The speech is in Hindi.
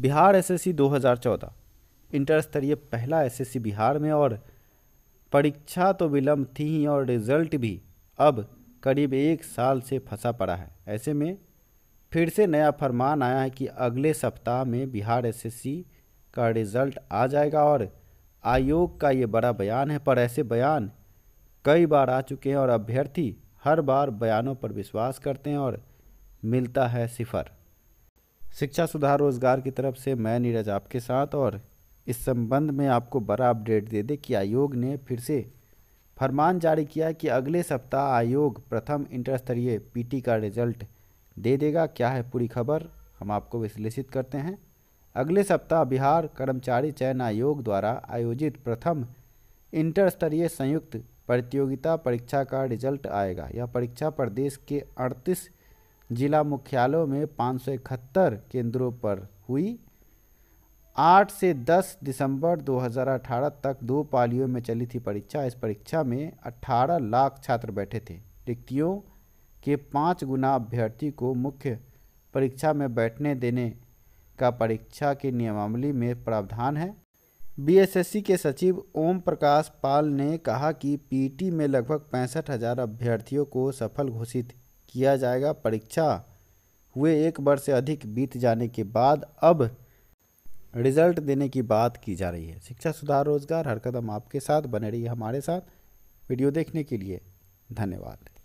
बिहार एसएससी 2014 इंटर स्तरीय पहला एसएससी बिहार में और परीक्षा तो विलम्ब थी ही और रिजल्ट भी अब करीब एक साल से फंसा पड़ा है ऐसे में फिर से नया फरमान आया है कि अगले सप्ताह में बिहार एसएससी का रिजल्ट आ जाएगा और आयोग का ये बड़ा बयान है पर ऐसे बयान कई बार आ चुके हैं और अभ्यर्थी हर बार बयानों पर विश्वास करते हैं और मिलता है सिफर शिक्षा सुधार रोजगार की तरफ से मैं नीरज आपके साथ और इस संबंध में आपको बड़ा अपडेट दे दें कि आयोग ने फिर से फरमान जारी किया कि अगले सप्ताह आयोग प्रथम इंटर स्तरीय पी का रिजल्ट दे देगा क्या है पूरी खबर हम आपको विश्लेषित करते हैं अगले सप्ताह बिहार कर्मचारी चयन आयोग द्वारा आयोजित प्रथम इंटर स्तरीय संयुक्त प्रतियोगिता परीक्षा का रिजल्ट आएगा यह परीक्षा प्रदेश के अड़तीस जिला मुख्यालयों में पाँच केंद्रों पर हुई 8 से 10 दिसंबर 2018 तक दो पालियों में चली थी परीक्षा इस परीक्षा में 18 लाख छात्र बैठे थे रिक्तियों के पाँच गुना अभ्यर्थी को मुख्य परीक्षा में बैठने देने का परीक्षा के नियमावली में प्रावधान है बीएसएससी के सचिव ओम प्रकाश पाल ने कहा कि पीटी में लगभग पैंसठ हजार अभ्यर्थियों को सफल घोषित किया जाएगा परीक्षा हुए एक वर्ष से अधिक बीत जाने के बाद अब रिजल्ट देने की बात की जा रही है शिक्षा सुधार रोजगार हर कदम आपके साथ बने रही हमारे साथ वीडियो देखने के लिए धन्यवाद